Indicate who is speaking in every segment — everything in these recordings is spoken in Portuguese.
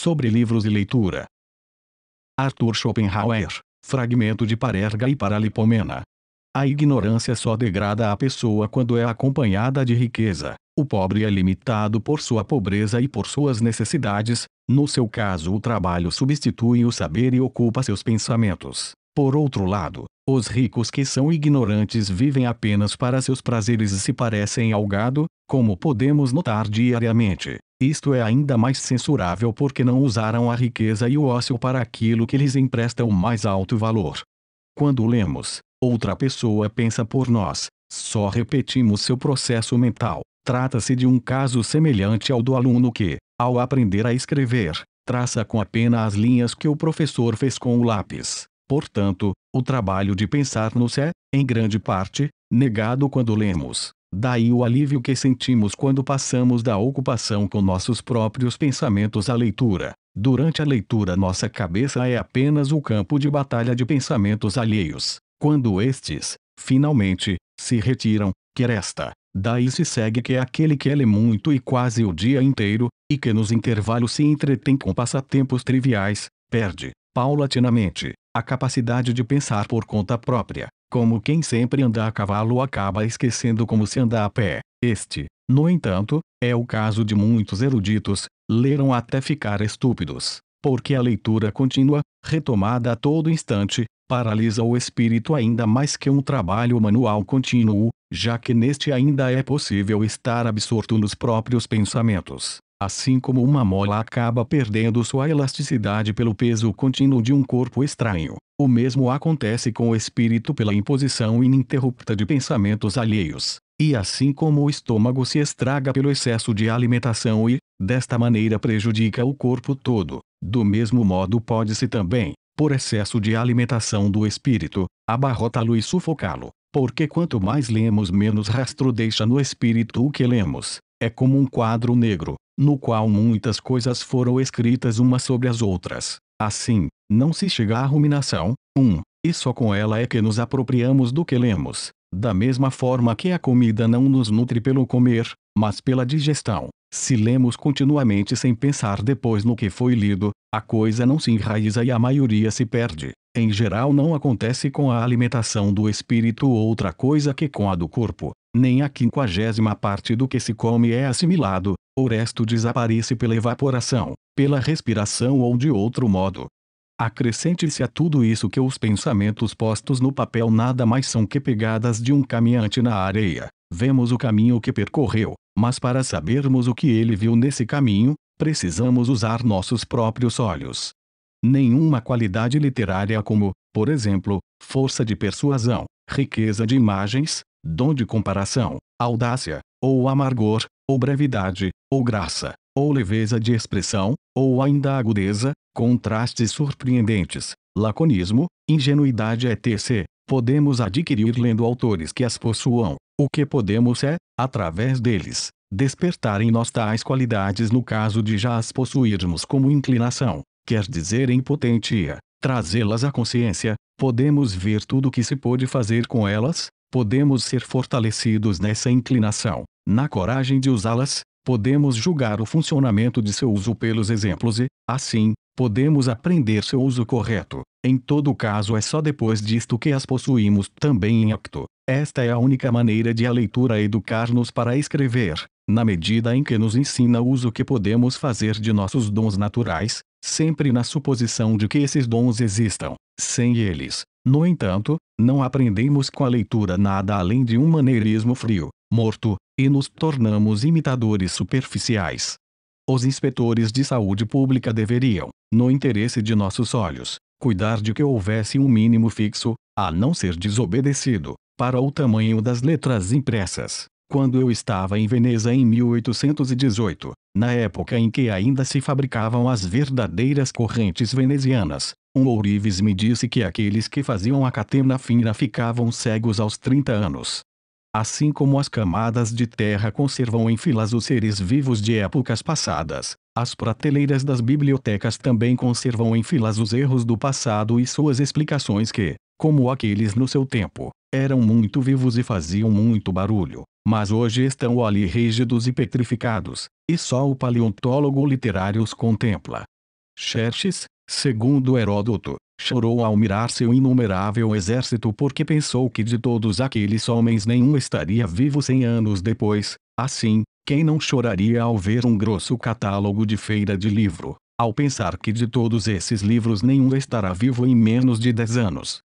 Speaker 1: sobre livros e leitura. Arthur Schopenhauer, fragmento de Parerga e Paralipomena. A ignorância só degrada a pessoa quando é acompanhada de riqueza. O pobre é limitado por sua pobreza e por suas necessidades, no seu caso o trabalho substitui o saber e ocupa seus pensamentos. Por outro lado, os ricos que são ignorantes vivem apenas para seus prazeres e se parecem ao gado, como podemos notar diariamente. Isto é ainda mais censurável porque não usaram a riqueza e o ócio para aquilo que lhes empresta o mais alto valor. Quando lemos, outra pessoa pensa por nós, só repetimos seu processo mental. Trata-se de um caso semelhante ao do aluno que, ao aprender a escrever, traça com a pena as linhas que o professor fez com o lápis. Portanto, o trabalho de pensar-nos é, em grande parte, negado quando lemos. Daí o alívio que sentimos quando passamos da ocupação com nossos próprios pensamentos à leitura. Durante a leitura, nossa cabeça é apenas o campo de batalha de pensamentos alheios. Quando estes, finalmente, se retiram, que resta? Daí se segue que é aquele que lê muito e quase o dia inteiro, e que nos intervalos se entretém com passatempos triviais, perde, paulatinamente, a capacidade de pensar por conta própria, como quem sempre anda a cavalo acaba esquecendo como se anda a pé. Este, no entanto, é o caso de muitos eruditos, leram até ficar estúpidos, porque a leitura contínua, retomada a todo instante, paralisa o espírito ainda mais que um trabalho manual contínuo, já que neste ainda é possível estar absorto nos próprios pensamentos. Assim como uma mola acaba perdendo sua elasticidade pelo peso contínuo de um corpo estranho, o mesmo acontece com o espírito pela imposição ininterrupta de pensamentos alheios. E assim como o estômago se estraga pelo excesso de alimentação e, desta maneira, prejudica o corpo todo, do mesmo modo pode-se também, por excesso de alimentação do espírito, abarrotá-lo e sufocá-lo. Porque quanto mais lemos, menos rastro deixa no espírito o que lemos. É como um quadro negro, no qual muitas coisas foram escritas umas sobre as outras. Assim, não se chega à ruminação, Um, e só com ela é que nos apropriamos do que lemos, da mesma forma que a comida não nos nutre pelo comer, mas pela digestão. Se lemos continuamente sem pensar depois no que foi lido, a coisa não se enraiza e a maioria se perde em geral não acontece com a alimentação do espírito outra coisa que com a do corpo, nem a quinquagésima parte do que se come é assimilado, o resto desaparece pela evaporação, pela respiração ou de outro modo. Acrescente-se a tudo isso que os pensamentos postos no papel nada mais são que pegadas de um caminhante na areia. Vemos o caminho que percorreu, mas para sabermos o que ele viu nesse caminho, precisamos usar nossos próprios olhos nenhuma qualidade literária como, por exemplo, força de persuasão, riqueza de imagens, dom de comparação, audácia, ou amargor, ou brevidade, ou graça, ou leveza de expressão, ou ainda agudeza, contrastes surpreendentes, laconismo, ingenuidade etc. Podemos adquirir lendo autores que as possuam. O que podemos é, através deles, despertar em nós tais qualidades no caso de já as possuirmos como inclinação quer dizer impotentia, trazê-las à consciência, podemos ver tudo o que se pode fazer com elas, podemos ser fortalecidos nessa inclinação, na coragem de usá-las, podemos julgar o funcionamento de seu uso pelos exemplos e, assim, podemos aprender seu uso correto. Em todo caso, é só depois disto que as possuímos também em acto. Esta é a única maneira de a leitura educar-nos para escrever, na medida em que nos ensina o uso que podemos fazer de nossos dons naturais, sempre na suposição de que esses dons existam. Sem eles, no entanto, não aprendemos com a leitura nada além de um maneirismo frio, morto, e nos tornamos imitadores superficiais. Os inspetores de saúde pública deveriam, no interesse de nossos olhos, cuidar de que houvesse um mínimo fixo, a não ser desobedecido, para o tamanho das letras impressas. Quando eu estava em Veneza em 1818, na época em que ainda se fabricavam as verdadeiras correntes venezianas, um ourives me disse que aqueles que faziam a catena fina ficavam cegos aos 30 anos. Assim como as camadas de terra conservam em filas os seres vivos de épocas passadas, as prateleiras das bibliotecas também conservam em filas os erros do passado e suas explicações que, como aqueles no seu tempo, eram muito vivos e faziam muito barulho, mas hoje estão ali rígidos e petrificados, e só o paleontólogo literário os contempla. Xerxes, segundo Heródoto, chorou ao mirar seu inumerável exército porque pensou que de todos aqueles homens nenhum estaria vivo cem anos depois, assim, quem não choraria ao ver um grosso catálogo de feira de livro, ao pensar que de todos esses livros nenhum estará vivo em menos de dez anos?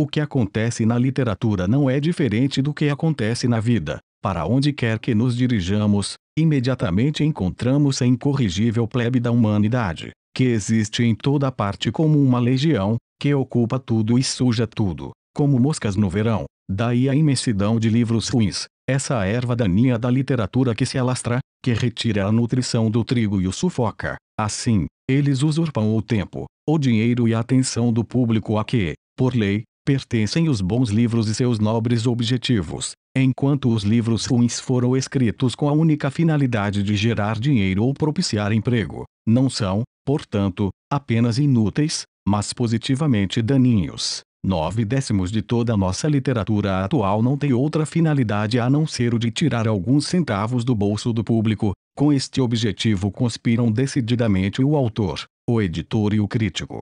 Speaker 1: O que acontece na literatura não é diferente do que acontece na vida. Para onde quer que nos dirijamos, imediatamente encontramos a incorrigível plebe da humanidade, que existe em toda parte como uma legião, que ocupa tudo e suja tudo, como moscas no verão. Daí a imensidão de livros ruins, essa erva daninha da literatura que se alastra, que retira a nutrição do trigo e o sufoca. Assim, eles usurpam o tempo, o dinheiro e a atenção do público a que, por lei, pertencem os bons livros e seus nobres objetivos, enquanto os livros ruins foram escritos com a única finalidade de gerar dinheiro ou propiciar emprego. Não são, portanto, apenas inúteis, mas positivamente daninhos. Nove décimos de toda a nossa literatura atual não tem outra finalidade a não ser o de tirar alguns centavos do bolso do público. Com este objetivo conspiram decididamente o autor, o editor e o crítico.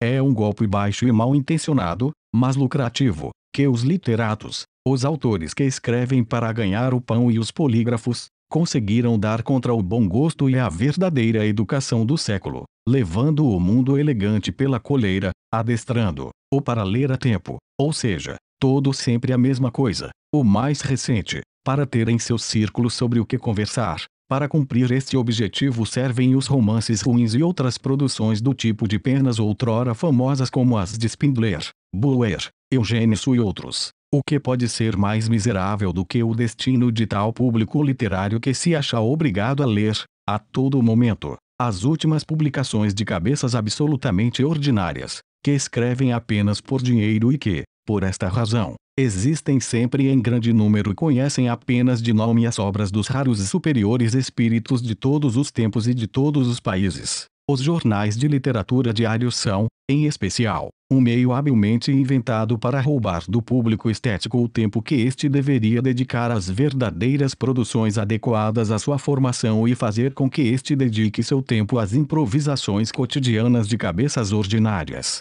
Speaker 1: É um golpe baixo e mal intencionado, mas lucrativo, que os literatos, os autores que escrevem para ganhar o pão e os polígrafos, conseguiram dar contra o bom gosto e a verdadeira educação do século, levando o mundo elegante pela coleira, adestrando, ou para ler a tempo, ou seja, todo sempre a mesma coisa, o mais recente, para ter em seu círculo sobre o que conversar, para cumprir este objetivo servem os romances ruins e outras produções do tipo de pernas outrora famosas como as de Spindler, Buer, Eugênio e outros. O que pode ser mais miserável do que o destino de tal público literário que se acha obrigado a ler, a todo momento, as últimas publicações de cabeças absolutamente ordinárias, que escrevem apenas por dinheiro e que, por esta razão, existem sempre em grande número e conhecem apenas de nome as obras dos raros e superiores espíritos de todos os tempos e de todos os países. Os jornais de literatura diários são, em especial, um meio habilmente inventado para roubar do público estético o tempo que este deveria dedicar às verdadeiras produções adequadas à sua formação e fazer com que este dedique seu tempo às improvisações cotidianas de cabeças ordinárias.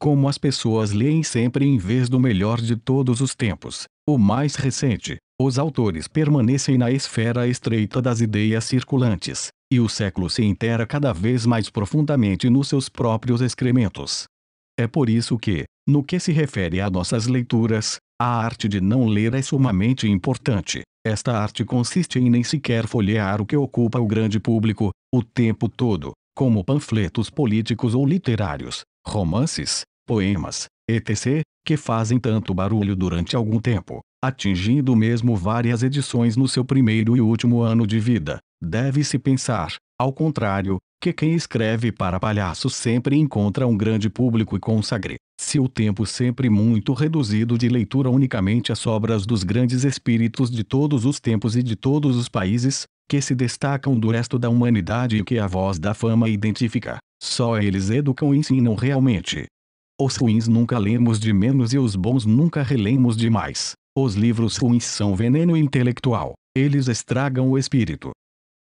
Speaker 1: Como as pessoas leem sempre em vez do melhor de todos os tempos, o mais recente, os autores permanecem na esfera estreita das ideias circulantes, e o século se intera cada vez mais profundamente nos seus próprios excrementos. É por isso que, no que se refere a nossas leituras, a arte de não ler é sumamente importante. Esta arte consiste em nem sequer folhear o que ocupa o grande público, o tempo todo, como panfletos políticos ou literários, romances, poemas, etc., que fazem tanto barulho durante algum tempo, atingindo mesmo várias edições no seu primeiro e último ano de vida. Deve-se pensar, ao contrário, que quem escreve para palhaço sempre encontra um grande público e consagre, se o tempo sempre muito reduzido de leitura unicamente as obras dos grandes espíritos de todos os tempos e de todos os países, que se destacam do resto da humanidade e que a voz da fama identifica. Só eles educam e ensinam realmente. Os ruins nunca lemos de menos e os bons nunca relemos de mais. Os livros ruins são veneno intelectual, eles estragam o espírito.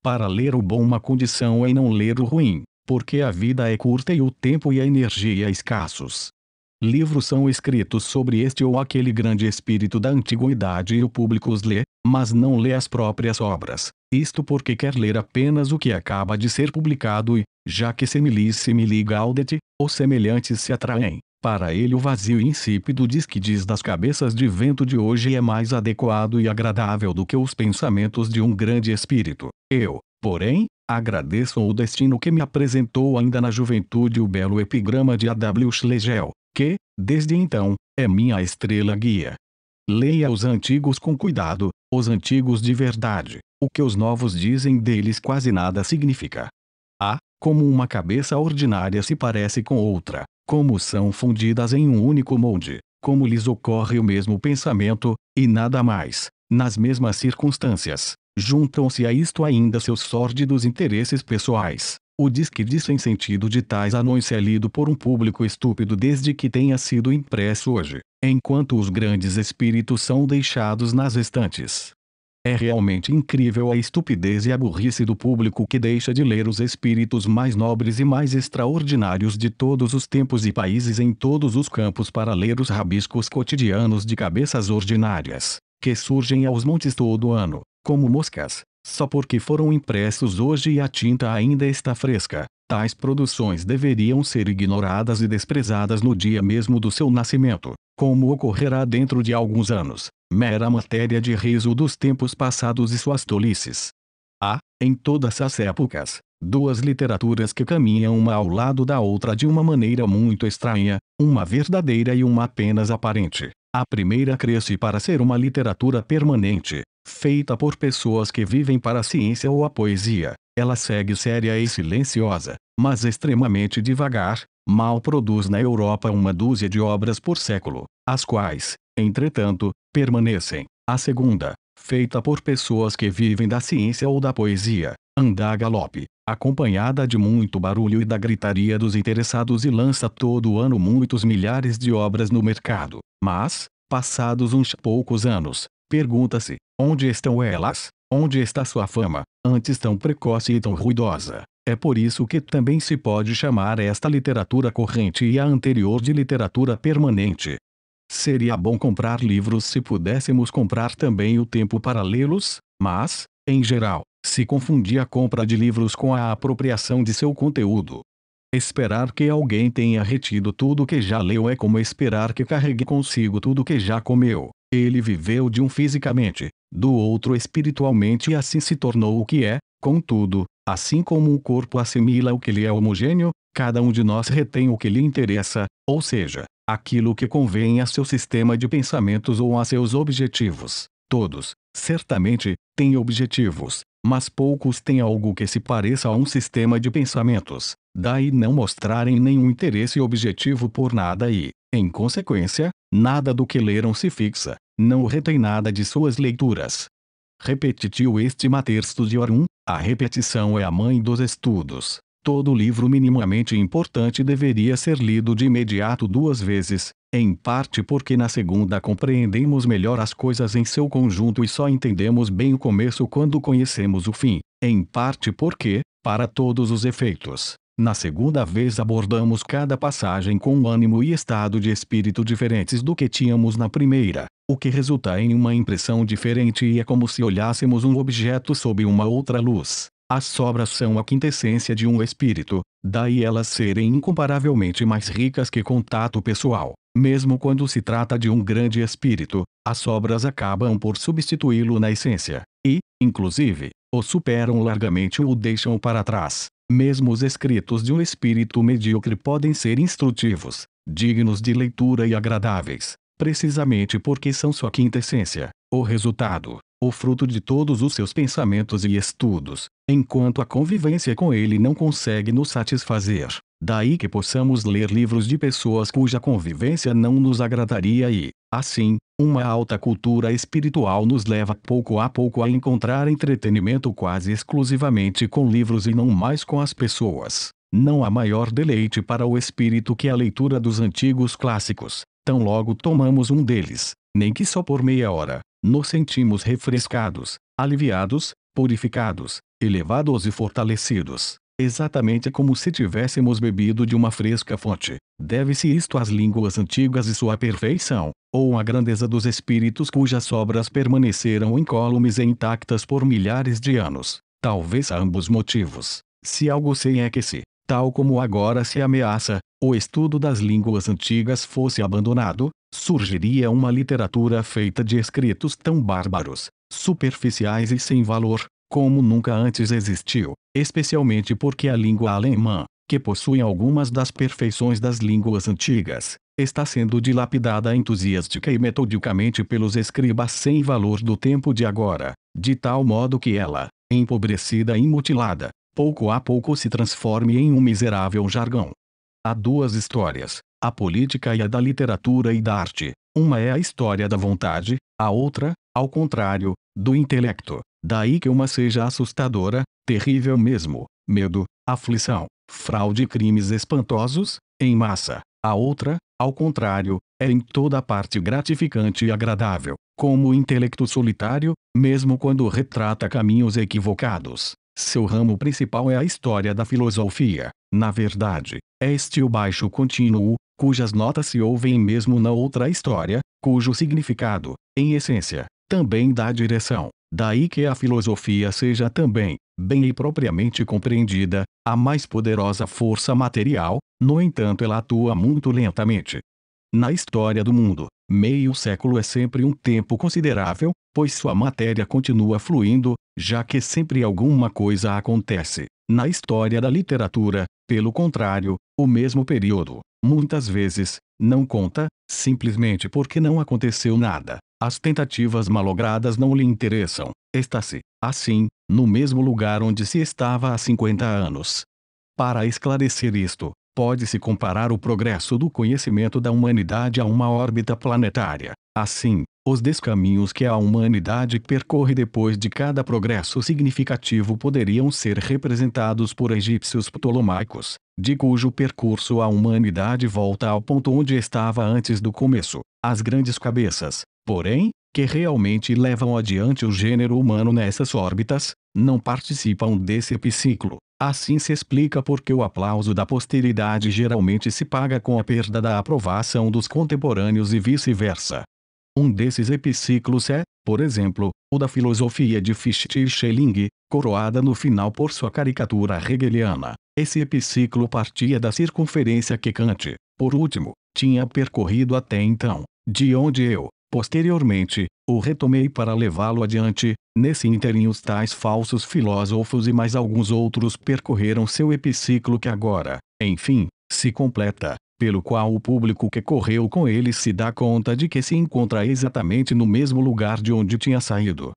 Speaker 1: Para ler o bom uma condição é não ler o ruim, porque a vida é curta e o tempo e a energia escassos. Livros são escritos sobre este ou aquele grande espírito da antiguidade e o público os lê, mas não lê as próprias obras, isto porque quer ler apenas o que acaba de ser publicado e, já que semilis simili gaudet, os semelhantes se atraem. Para ele o vazio insípido diz que diz das cabeças de vento de hoje é mais adequado e agradável do que os pensamentos de um grande espírito. Eu, porém, agradeço o destino que me apresentou ainda na juventude o belo epigrama de A.W. Schlegel, que, desde então, é minha estrela guia. Leia os antigos com cuidado, os antigos de verdade. O que os novos dizem deles quase nada significa. Há, ah, como uma cabeça ordinária se parece com outra, como são fundidas em um único molde, como lhes ocorre o mesmo pensamento, e nada mais, nas mesmas circunstâncias. Juntam-se a isto ainda seus sórdidos interesses pessoais, o disque disso em sentido de tais anúncios é lido por um público estúpido desde que tenha sido impresso hoje, enquanto os grandes espíritos são deixados nas estantes. É realmente incrível a estupidez e a burrice do público que deixa de ler os espíritos mais nobres e mais extraordinários de todos os tempos e países em todos os campos para ler os rabiscos cotidianos de cabeças ordinárias, que surgem aos montes todo ano, como moscas, só porque foram impressos hoje e a tinta ainda está fresca, tais produções deveriam ser ignoradas e desprezadas no dia mesmo do seu nascimento, como ocorrerá dentro de alguns anos, mera matéria de riso dos tempos passados e suas tolices. Há, em todas as épocas, duas literaturas que caminham uma ao lado da outra de uma maneira muito estranha, uma verdadeira e uma apenas aparente. A primeira cresce para ser uma literatura permanente, feita por pessoas que vivem para a ciência ou a poesia. Ela segue séria e silenciosa, mas extremamente devagar, mal produz na Europa uma dúzia de obras por século, as quais, entretanto, permanecem. A segunda, feita por pessoas que vivem da ciência ou da poesia, anda a galope, acompanhada de muito barulho e da gritaria dos interessados e lança todo ano muitos milhares de obras no mercado. Mas, passados uns poucos anos, Pergunta-se: onde estão elas? Onde está sua fama, antes tão precoce e tão ruidosa? É por isso que também se pode chamar esta literatura corrente e a anterior de literatura permanente. Seria bom comprar livros se pudéssemos comprar também o tempo para lê-los, mas, em geral, se confundia a compra de livros com a apropriação de seu conteúdo. Esperar que alguém tenha retido tudo que já leu é como esperar que carregue consigo tudo que já comeu. Ele viveu de um fisicamente, do outro espiritualmente e assim se tornou o que é, contudo, assim como o corpo assimila o que lhe é homogêneo, cada um de nós retém o que lhe interessa, ou seja, aquilo que convém a seu sistema de pensamentos ou a seus objetivos. Todos, certamente, têm objetivos, mas poucos têm algo que se pareça a um sistema de pensamentos. Daí não mostrarem nenhum interesse objetivo por nada e, em consequência, nada do que leram se fixa não retém nada de suas leituras. Repetitio este mater studiorum, a repetição é a mãe dos estudos. Todo livro minimamente importante deveria ser lido de imediato duas vezes, em parte porque na segunda compreendemos melhor as coisas em seu conjunto e só entendemos bem o começo quando conhecemos o fim, em parte porque, para todos os efeitos, na segunda vez abordamos cada passagem com um ânimo e estado de espírito diferentes do que tínhamos na primeira o que resulta em uma impressão diferente e é como se olhássemos um objeto sob uma outra luz. As sobras são a quintessência de um espírito, daí elas serem incomparavelmente mais ricas que contato pessoal. Mesmo quando se trata de um grande espírito, as sobras acabam por substituí-lo na essência, e, inclusive, o superam largamente ou o deixam para trás. Mesmo os escritos de um espírito medíocre podem ser instrutivos, dignos de leitura e agradáveis, precisamente porque são sua quinta essência, o resultado, o fruto de todos os seus pensamentos e estudos, enquanto a convivência com ele não consegue nos satisfazer. Daí que possamos ler livros de pessoas cuja convivência não nos agradaria e, assim, uma alta cultura espiritual nos leva pouco a pouco a encontrar entretenimento quase exclusivamente com livros e não mais com as pessoas. Não há maior deleite para o espírito que a leitura dos antigos clássicos. Tão logo tomamos um deles, nem que só por meia hora, nos sentimos refrescados, aliviados, purificados, elevados e fortalecidos, exatamente como se tivéssemos bebido de uma fresca fonte. Deve-se isto às línguas antigas e sua perfeição, ou à grandeza dos espíritos cujas obras permaneceram incólumes e intactas por milhares de anos. Talvez a ambos motivos. Se algo sei é que se, tal como agora se ameaça, o estudo das línguas antigas fosse abandonado, surgiria uma literatura feita de escritos tão bárbaros, superficiais e sem valor, como nunca antes existiu, especialmente porque a língua alemã, que possui algumas das perfeições das línguas antigas, está sendo dilapidada entusiástica e metodicamente pelos escribas sem valor do tempo de agora, de tal modo que ela, empobrecida e mutilada, pouco a pouco se transforme em um miserável jargão. Há duas histórias, a política e a da literatura e da arte. Uma é a história da vontade, a outra, ao contrário, do intelecto. Daí que uma seja assustadora, terrível mesmo, medo, aflição, fraude e crimes espantosos, em massa. A outra, ao contrário, é em toda parte gratificante e agradável, como o intelecto solitário, mesmo quando retrata caminhos equivocados. Seu ramo principal é a história da filosofia. Na verdade, é este o baixo contínuo, cujas notas se ouvem mesmo na outra história, cujo significado, em essência, também dá direção. Daí que a filosofia seja também, bem e propriamente compreendida, a mais poderosa força material, no entanto ela atua muito lentamente. Na história do mundo, Meio século é sempre um tempo considerável, pois sua matéria continua fluindo, já que sempre alguma coisa acontece. Na história da literatura, pelo contrário, o mesmo período, muitas vezes, não conta, simplesmente porque não aconteceu nada. As tentativas malogradas não lhe interessam. Está-se, assim, no mesmo lugar onde se estava há 50 anos. Para esclarecer isto, pode-se comparar o progresso do conhecimento da humanidade a uma órbita planetária. Assim, os descaminhos que a humanidade percorre depois de cada progresso significativo poderiam ser representados por egípcios ptolomaicos, de cujo percurso a humanidade volta ao ponto onde estava antes do começo. As grandes cabeças, porém, que realmente levam adiante o gênero humano nessas órbitas, não participam desse epiciclo. Assim se explica porque o aplauso da posteridade geralmente se paga com a perda da aprovação dos contemporâneos e vice-versa. Um desses epiciclos é, por exemplo, o da filosofia de Fichte e Schelling, coroada no final por sua caricatura hegeliana. Esse epiciclo partia da circunferência que Kant, por último, tinha percorrido até então, de onde eu, Posteriormente, o retomei para levá-lo adiante. Nesse ínterim, os tais falsos filósofos e mais alguns outros percorreram seu epiciclo que agora, enfim, se completa, pelo qual o público que correu com ele se dá conta de que se encontra exatamente no mesmo lugar de onde tinha saído.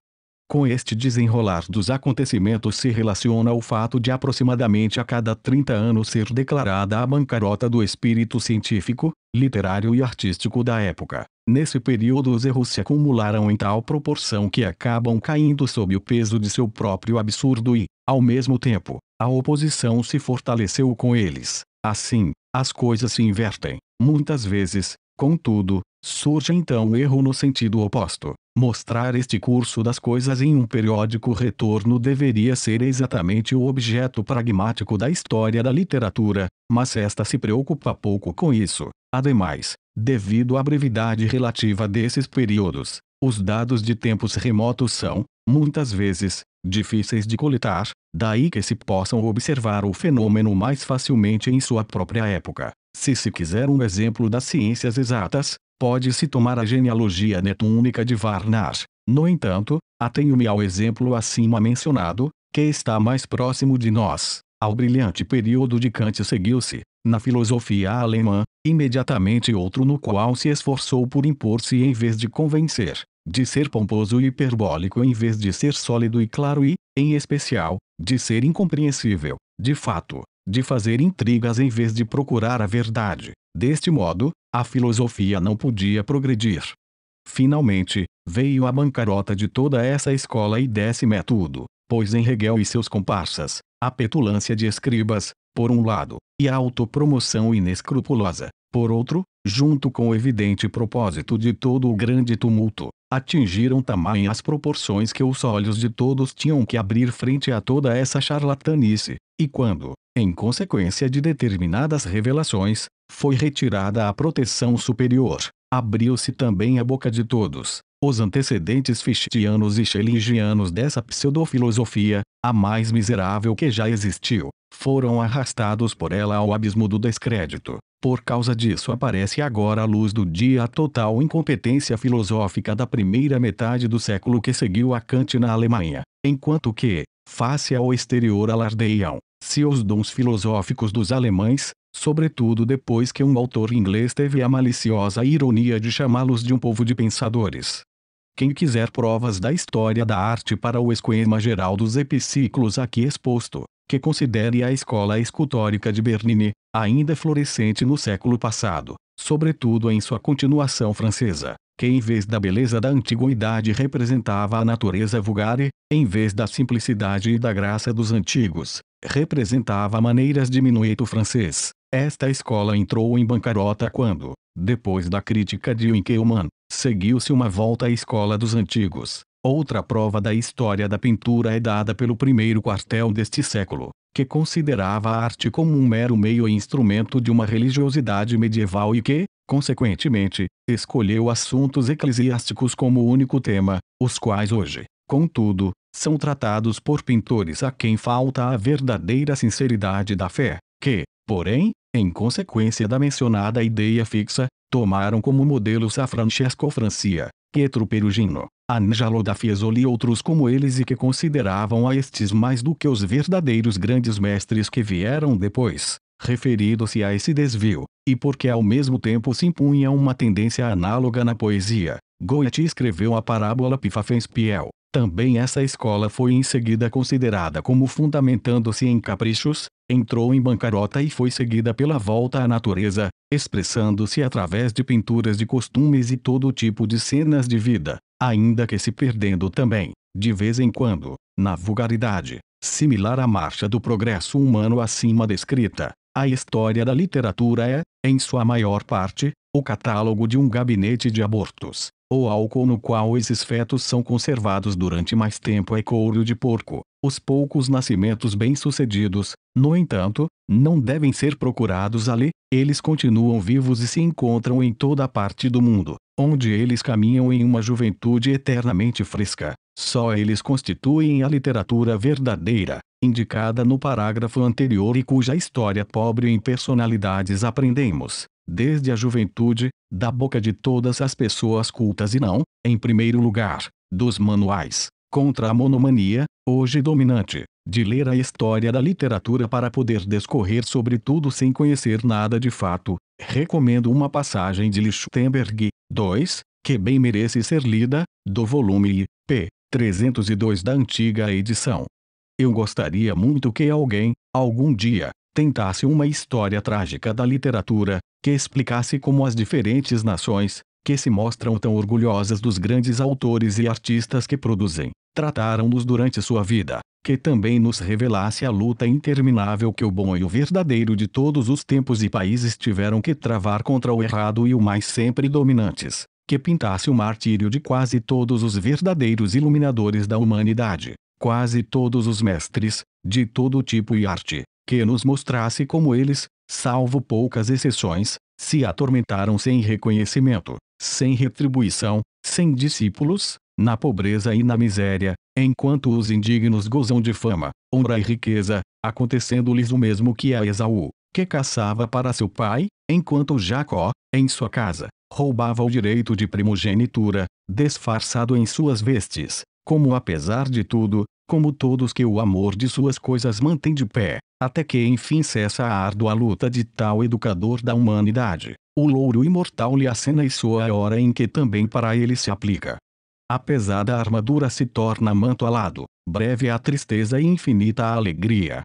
Speaker 1: Com este desenrolar dos acontecimentos se relaciona o fato de aproximadamente a cada 30 anos ser declarada a bancarota do espírito científico, literário e artístico da época. Nesse período os erros se acumularam em tal proporção que acabam caindo sob o peso de seu próprio absurdo e, ao mesmo tempo, a oposição se fortaleceu com eles. Assim, as coisas se invertem. Muitas vezes, Contudo, surge então o erro no sentido oposto. Mostrar este curso das coisas em um periódico retorno deveria ser exatamente o objeto pragmático da história da literatura, mas esta se preocupa pouco com isso. Ademais, devido à brevidade relativa desses períodos, os dados de tempos remotos são, muitas vezes, difíceis de coletar, daí que se possam observar o fenômeno mais facilmente em sua própria época. Se se quiser um exemplo das ciências exatas, pode-se tomar a genealogia netúnica de Varnas. No entanto, atenho-me ao exemplo acima mencionado, que está mais próximo de nós. Ao brilhante período de Kant seguiu-se, na filosofia alemã, imediatamente outro no qual se esforçou por impor-se em vez de convencer, de ser pomposo e hiperbólico em vez de ser sólido e claro e, em especial, de ser incompreensível. De fato, de fazer intrigas em vez de procurar a verdade. Deste modo, a filosofia não podia progredir. Finalmente, veio a bancarrota de toda essa escola e décima é tudo, pois em Hegel e seus comparsas, a petulância de escribas, por um lado, e a autopromoção inescrupulosa, por outro, junto com o evidente propósito de todo o grande tumulto, atingiram tamanhas proporções que os olhos de todos tinham que abrir frente a toda essa charlatanice, e quando, em consequência de determinadas revelações, foi retirada a proteção superior, abriu-se também a boca de todos, os antecedentes fichtianos e schellingianos dessa pseudofilosofia, a mais miserável que já existiu, foram arrastados por ela ao abismo do descrédito. Por causa disso aparece agora à luz do dia a total incompetência filosófica da primeira metade do século que seguiu a Kant na Alemanha, enquanto que, face ao exterior alardeiam, se os dons filosóficos dos alemães, sobretudo depois que um autor inglês teve a maliciosa ironia de chamá-los de um povo de pensadores. Quem quiser provas da história da arte para o esquema geral dos epiciclos aqui exposto, que considere a escola escultórica de Bernini, ainda florescente no século passado, sobretudo em sua continuação francesa, que em vez da beleza da antiguidade representava a natureza vulgar e, em vez da simplicidade e da graça dos antigos, representava maneiras de minueto francês. Esta escola entrou em bancarrota quando, depois da crítica de Winckelmann, seguiu-se uma volta à escola dos antigos. Outra prova da história da pintura é dada pelo primeiro quartel deste século, que considerava a arte como um mero meio e instrumento de uma religiosidade medieval e que, consequentemente, escolheu assuntos eclesiásticos como único tema, os quais hoje, contudo, são tratados por pintores a quem falta a verdadeira sinceridade da fé, que, porém, em consequência da mencionada ideia fixa, tomaram como modelos a Francesco Francia, Pietro Perugino, Angelo da Fiesole e outros como eles e que consideravam a estes mais do que os verdadeiros grandes mestres que vieram depois, referido-se a esse desvio, e porque ao mesmo tempo se impunha uma tendência análoga na poesia, Goethe escreveu a parábola Pifafenspiel. Também essa escola foi em seguida considerada como fundamentando-se em caprichos, entrou em bancarrota e foi seguida pela volta à natureza, expressando-se através de pinturas de costumes e todo tipo de cenas de vida, ainda que se perdendo também, de vez em quando, na vulgaridade, similar à marcha do progresso humano acima descrita. A história da literatura é, em sua maior parte, o catálogo de um gabinete de abortos. O álcool no qual esses fetos são conservados durante mais tempo é couro de porco. Os poucos nascimentos bem-sucedidos, no entanto, não devem ser procurados ali, eles continuam vivos e se encontram em toda a parte do mundo, onde eles caminham em uma juventude eternamente fresca. Só eles constituem a literatura verdadeira, indicada no parágrafo anterior e cuja história pobre em personalidades aprendemos, desde a juventude, da boca de todas as pessoas cultas e não, em primeiro lugar, dos manuais, contra a monomania, hoje dominante, de ler a história da literatura para poder descorrer sobre tudo sem conhecer nada de fato, recomendo uma passagem de Lichtenberg, 2, que bem merece ser lida, do volume I, p. 302 da antiga edição. Eu gostaria muito que alguém, algum dia, tentasse uma história trágica da literatura, que explicasse como as diferentes nações, que se mostram tão orgulhosas dos grandes autores e artistas que produzem, trataram-nos durante sua vida, que também nos revelasse a luta interminável que o bom e o verdadeiro de todos os tempos e países tiveram que travar contra o errado e o mais sempre dominantes, que pintasse o martírio de quase todos os verdadeiros iluminadores da humanidade, quase todos os mestres, de todo tipo e arte, que nos mostrasse como eles, salvo poucas exceções, se atormentaram sem reconhecimento, sem retribuição, sem discípulos, na pobreza e na miséria, enquanto os indignos gozam de fama, honra e riqueza, acontecendo-lhes o mesmo que a Esaú, que caçava para seu pai, enquanto Jacó, em sua casa, roubava o direito de primogenitura, disfarçado em suas vestes, como apesar de tudo, como todos que o amor de suas coisas mantém de pé, até que enfim cessa a árdua luta de tal educador da humanidade. O louro imortal lhe acena e soa a hora em que também para ele se aplica. A pesada armadura se torna manto alado, breve a tristeza e infinita a alegria,